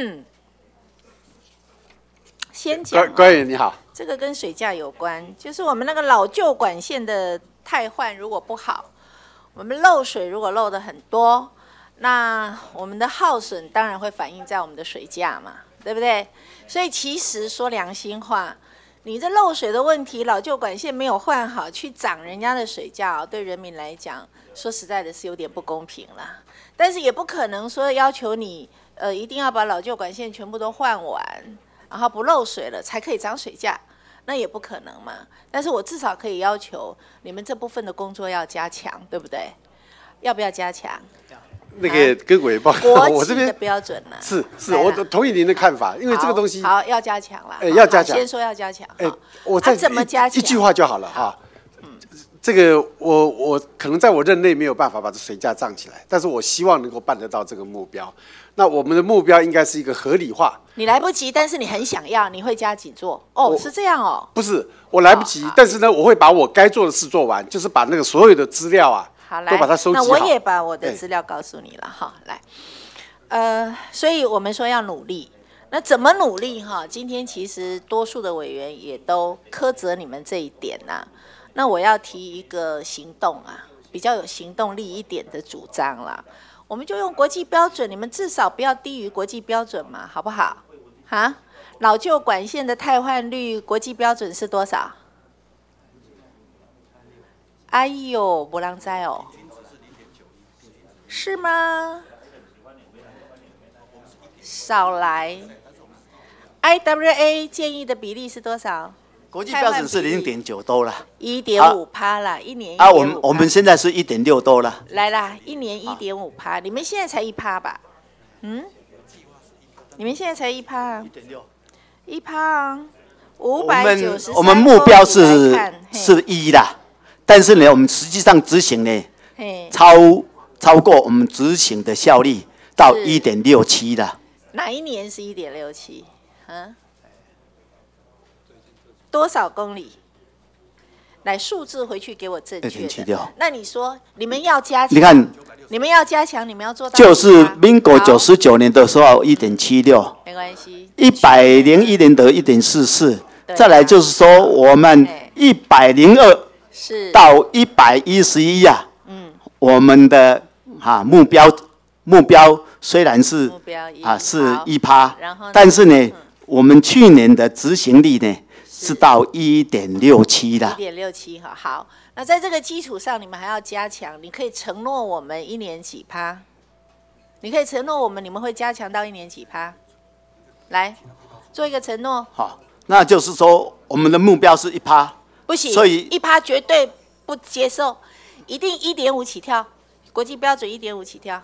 嗯，先讲关关宇你好，这个跟水价有关，就是我们那个老旧管线的汰换如果不好，我们漏水如果漏的很多，那我们的耗损当然会反映在我们的水价嘛，对不对？所以其实说良心话，你这漏水的问题，老旧管线没有换好，去涨人家的水价，对人民来讲，说实在的是有点不公平了。但是也不可能说要求你。呃，一定要把老旧管线全部都换完，然后不漏水了才可以涨水价，那也不可能嘛。但是我至少可以要求你们这部分的工作要加强，对不对？要不要加强？那个跟国标，我这边的标准呢？是是，我同意您的看法，因为这个东西好要加强了，要加强，先说要加强。哎，我再怎么加强？一句话就好了哈。这个我我可能在我任内没有办法把这水价涨起来，但是我希望能够办得到这个目标。那我们的目标应该是一个合理化。你来不及，但是你很想要，你会加紧做哦？是这样哦？不是，我来不及，但是呢，我会把我该做的事做完，就是把那个所有的资料啊，好来，都把它收集好。那我也把我的资料告诉你了哈。来，呃，所以我们说要努力，那怎么努力哈？今天其实多数的委员也都苛责你们这一点呐。那我要提一个行动啊，比较有行动力一点的主张啦。我们就用国际标准，你们至少不要低于国际标准嘛，好不好？啊，老旧管线的汰换率国际标准是多少？哎呦，不让在哦，是吗？少来！IWA 建议的比例是多少？国际标准是零点九多了，一点五趴啦，一年啊，我们我们现在是一点六多了，来啦，一年一点五趴，你们现在才一趴吧？嗯，你们现在才一趴啊？一点六，一趴啊？五百九十我们目标是是一的，但是呢，我们实际上执行呢，超超过我们执行的效率到一点六七的。哪一年是一点六七？嗯？多少公里？来数字回去给我正确。点七六。那你说你们要加？你看你们要加强，你们要做到。就是民国九十九年的时候，一点七六。没关系。一百零一年得一点四四。再来就是说，我们一百零二到一百一十一呀。嗯。我们的哈目标目标虽然是啊是一趴，然后但是呢，我们去年的执行力呢？是到一点六七的，一点六七哈好，那在这个基础上，你们还要加强，你可以承诺我们一年几趴？你可以承诺我们，你们会加强到一年几趴？来，做一个承诺。好，那就是说，我们的目标是一趴，不行，所以一趴绝对不接受，一定一点五起跳，国际标准一点五起跳。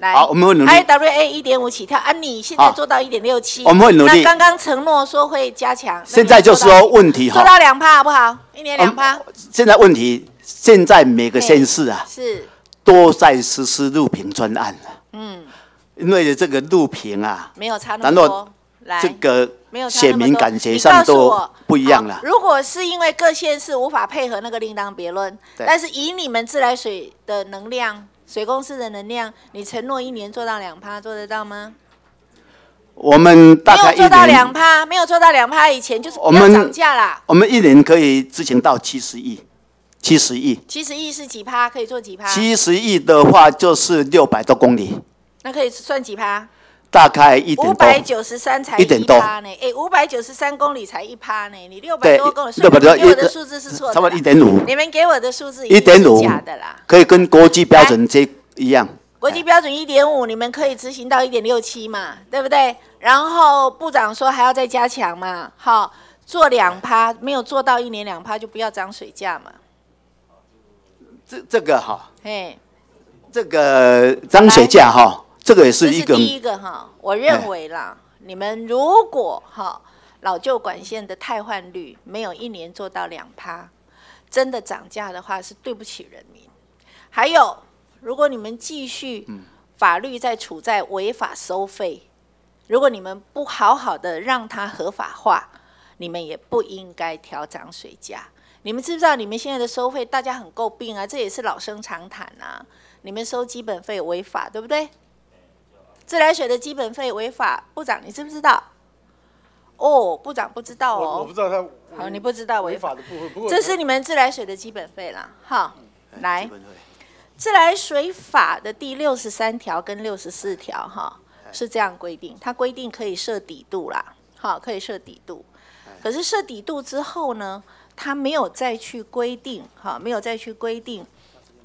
好，我们会努力。IWA 一点五起跳啊，你现在做到一点六七，我们会努力。刚刚承诺说会加强，现在就是说问题，做到两趴好不好？一年两趴。现在问题，现在每个县市啊，是都在实施录屏专案了。嗯，因为这个录屏啊，没有差那么多。来，这个没有感觉上多。不一样了。如果是因为各县市无法配合，那个另当别论。但是以你们自来水的能量。水公司的能量，你承诺一年做到两趴，做得到吗？我们没有做到两趴，没有做到两趴以前就是我们涨价啦。我们一年可以执行到七十亿，七十亿。七十亿是几趴？可以做几趴？七十亿的话就是六百多公里，那可以算几趴？大概一点多，五百九十三才一点多呢，哎，五百九十三公里才一趴呢，你六百多公里，六所以给我的数字是错的，差不多一点五，你们给我的数字一点五，假的啦，可以跟国际标准车一样，国际标准一点五，你们可以执行到一点六七嘛，对不对？然后部长说还要再加强嘛，好，做两趴，没有做到一年两趴就不要涨水价嘛。这这个哈，嘿，这个涨水价哈。这是第一个哈，我认为啦，你们如果哈老旧管线的汰换率没有一年做到两趴，真的涨价的话是对不起人民。还有，如果你们继续法律在处在违法收费，如果你们不好好的让它合法化，你们也不应该调涨水价。你们知不知道你们现在的收费大家很诟病啊？这也是老生常谈啊。你们收基本费违法，对不对？自来水的基本费违法，部长，你知不知道？哦，部长不知道哦。我不知道他。好，你不知道违法的部分。这是你们自来水的基本费啦。哈。来，自来水法的第六十三条跟六十四条，哈，是这样规定。它规定可以设底度啦，哈，可以设底度。可是设底度之后呢，它没有再去规定，哈，没有再去规定。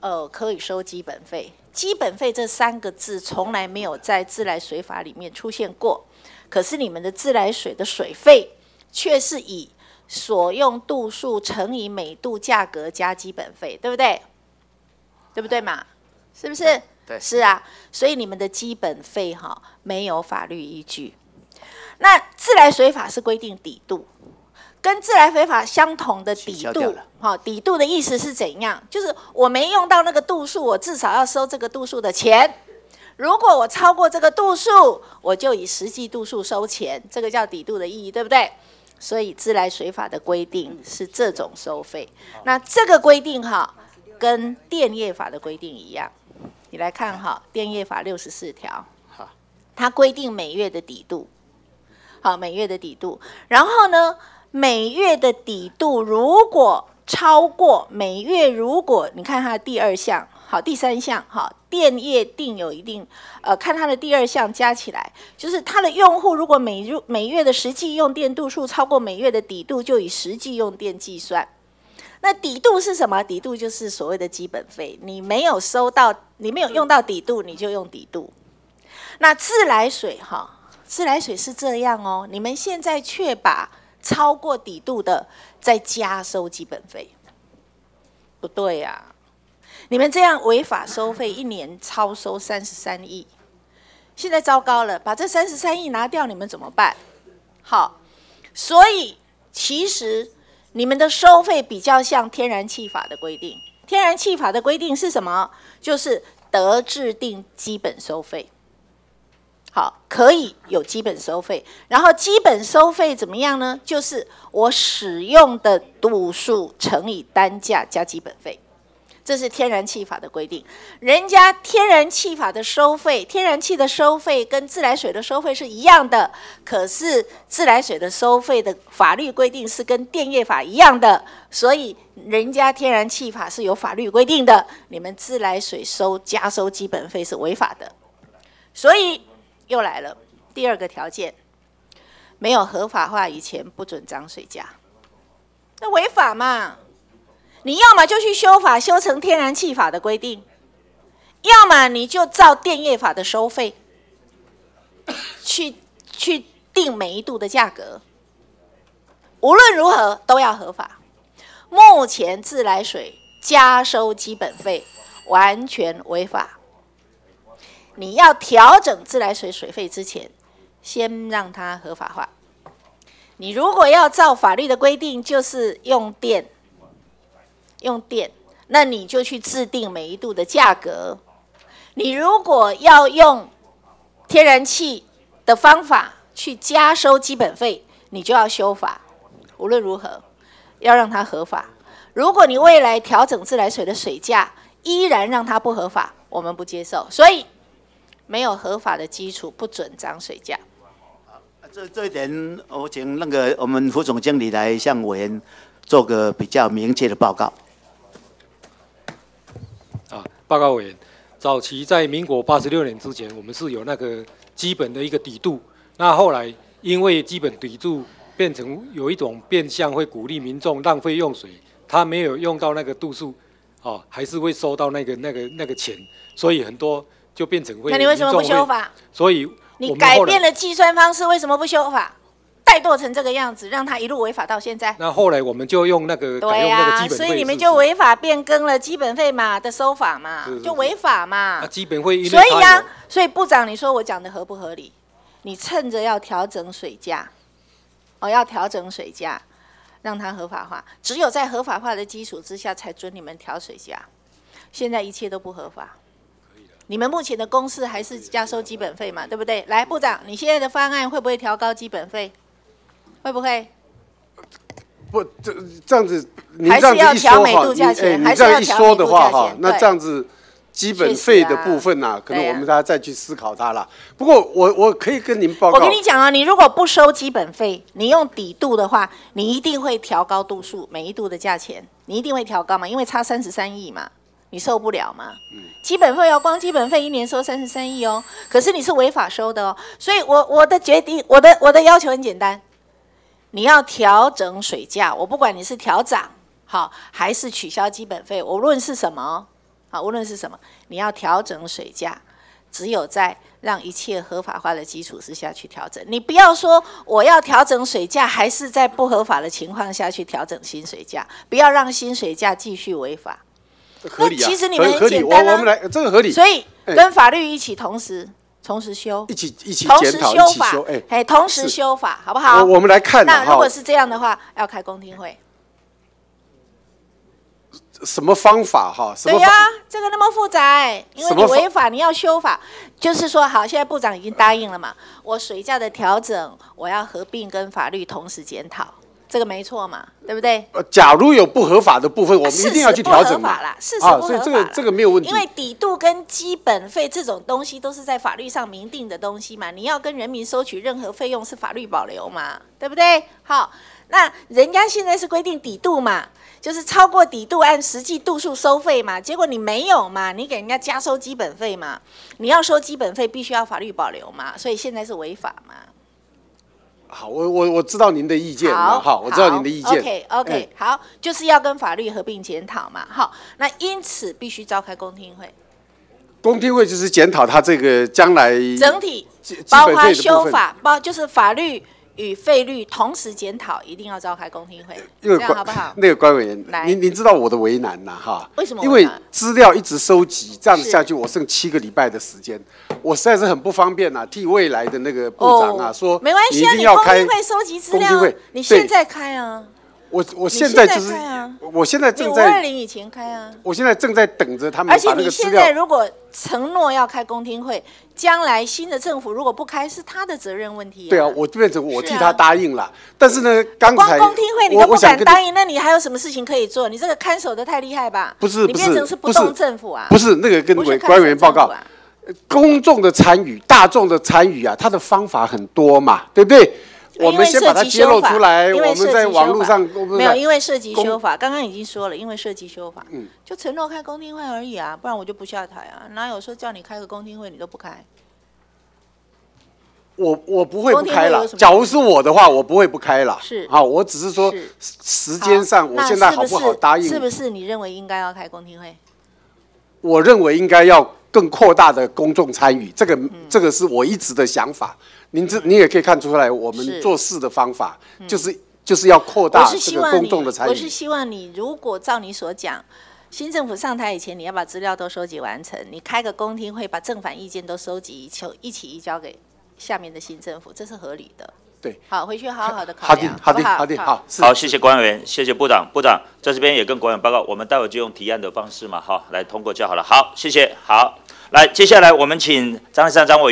呃，可以收基本费。基本费这三个字从来没有在自来水法里面出现过，可是你们的自来水的水费却是以所用度数乘以每度价格加基本费，对不对？对不对嘛？是不是？对，是啊。所以你们的基本费哈没有法律依据。那自来水法是规定底度。跟自来水法相同的底度，好，底度的意思是怎样？就是我没用到那个度数，我至少要收这个度数的钱。如果我超过这个度数，我就以实际度数收钱，这个叫底度的意义，对不对？所以自来水法的规定是这种收费。那这个规定哈，跟电业法的规定一样。你来看哈，电业法六十四条，它规定每月的底度，好，每月的底度，然后呢？每月的底度如果超过每月，如果你看它第二项，好，第三项，哈，电业定有一定，呃，看它的第二项加起来，就是它的用户如果每入每月的实际用电度数超过每月的底度，就以实际用电计算。那底度是什么？底度就是所谓的基本费，你没有收到，你没有用到底度，你就用底度。那自来水，哈，自来水是这样哦，你们现在却把。超过底度的再加收基本费，不对呀！你们这样违法收费，一年超收三十三亿，现在糟糕了，把这三十三亿拿掉，你们怎么办？好，所以其实你们的收费比较像天然气法的规定。天然气法的规定是什么？就是得制定基本收费。好，可以有基本收费，然后基本收费怎么样呢？就是我使用的度数乘以单价加基本费，这是天然气法的规定。人家天然气法的收费，天然气的收费跟自来水的收费是一样的，可是自来水的收费的法律规定是跟电业法一样的，所以人家天然气法是有法律规定的，你们自来水收加收基本费是违法的，所以。又来了，第二个条件，没有合法化以前不准涨水价，那违法嘛！你要么就去修法，修成天然气法的规定；，要么你就照电业法的收费，去去定每一度的价格。无论如何都要合法。目前自来水加收基本费，完全违法。你要调整自来水水费之前，先让它合法化。你如果要照法律的规定，就是用电用电，那你就去制定每一度的价格。你如果要用天然气的方法去加收基本费，你就要修法。无论如何，要让它合法。如果你未来调整自来水的水价，依然让它不合法，我们不接受。所以。没有合法的基础，不准涨水价。这这一点，我请那个我们副总经理来向委员做个比较明确的报告。啊，报告委员，早期在民国八十六年之前，我们是有那个基本的一个底度。那后来因为基本底度变成有一种变相，会鼓励民众浪费用水。他没有用到那个度数，哦，还是会收到那个那个那个钱。所以很多。就变成。那你为什么不修法？所以你改变了计算方式，为什么不修法？怠惰成这个样子，让他一路违法到现在。那后来我们就用那个，对呀，所以你们就违法变更了基本费嘛的收法嘛，就违法嘛。基本费，所以呀，所以部长，你说我讲的合不合理？你趁着要调整水价，哦，要调整水价，让它合法化。只有在合法化的基础之下，才准你们调水价。现在一切都不合法。你们目前的公司还是加收基本费嘛？对不对？来，部长，你现在的方案会不会调高基本费？会不会？不，这这样子，你这样子一说哈，你哎，你这样一说的话哈，那这样子基本费的部分呐，可能我们大家再去思考它了。不过我我可以跟您报，我跟你讲啊，你如果不收基本费，你用底度的话，你一定会调高度数，每一度的价钱，你一定会调高嘛，因为差三十三亿嘛。你受不了吗？嗯，基本费要光基本费一年收三十三亿哦，可是你是违法收的哦，所以，我我的决定，我的我的要求很简单，你要调整水价，我不管你是调涨好还是取消基本费，无论是什么，啊，无论是什么，你要调整水价，只有在让一切合法化的基础之下去调整，你不要说我要调整水价，还是在不合法的情况下去调整薪水价，不要让薪水价继续违法。那其实你们很简单了，所以跟法律一起同时同时修，一起一起同时修法，哎，同时修法好不好？我们来看哈。那如果是这样的话，要开公听会。什么方法哈？对呀，这个那么复杂，因为你违法，你要修法，就是说，好，现在部长已经答应了嘛，我水价的调整，我要合并跟法律同时检讨。这个没错嘛，对不对？呃，假如有不合法的部分，我们一定要去调整嘛。事实不合法啦，事实不合法。这个这个没有问题，因为底度跟基本费这种东西都是在法律上明定的东西嘛。你要跟人民收取任何费用是法律保留嘛，对不对？好，那人家现在是规定底度嘛，就是超过底度按实际度数收费嘛。结果你没有嘛，你给人家加收基本费嘛？你要收基本费必须要法律保留嘛，所以现在是违法嘛。好，我我我知道您的意见，好，我知道您的意见。OK OK，好，就是要跟法律合并检讨嘛。好，那因此必须召开公听会。公听会就是检讨他这个将来整体，包括修法，包就是法律。与费率同时检讨，一定要召开公听会，这样好不好？那个关委员，您您知道我的为难呐，哈？为什么？因为资料一直收集，这样下去我剩七个礼拜的时间，我实在是很不方便呐，替未来的那个部长啊说，没关系啊，你要开公听会，收集资料，你现在开啊。我我现在就是，我现在正在五二零以前开啊！我现在正在等着他们而且你现在如果承诺要开公听会，将来新的政府如果不开，是他的责任问题。对啊，我变成我替他答应了。但是呢，光公听会你都不敢答应，那你还有什么事情可以做？你这个看守的太厉害吧？不是，你变成是不动政府啊。不是那个跟委官员报告公众的参与，大众的参与啊，他的方法很多嘛，对不对？我们先把它揭露出来，我们在网络上没有，因为涉及修法，刚刚已经说了，因为涉及修法，嗯，就承诺开公听会而已啊，不然我就不下台啊，哪有说叫你开个公听会你都不开？我我不会不开了，假如是我的话，我不会不开了，是，好，我只是说时间上我现在好不好答应？是不是你认为应该要开公听会？我认为应该要更扩大的公众参与，这个这个是我一直的想法。您这你也可以看出来，我们做事的方法就是就是要扩大这个公众的参与。我是希望你，我是希望你，如果照你所讲，新政府上台以前，你要把资料都收集完成，你开个公听会，把正反意见都收集一求一起移交给下面的新政府，这是合理的。对，好，回去好好的考虑。好的，好的，好的，好，好，谢谢官员，谢谢部长，部长在这边也跟国员报告，我们待会就用提案的方式嘛，哈，来通过就好了。好，谢谢，好，来，接下来我们请张先生、张伟。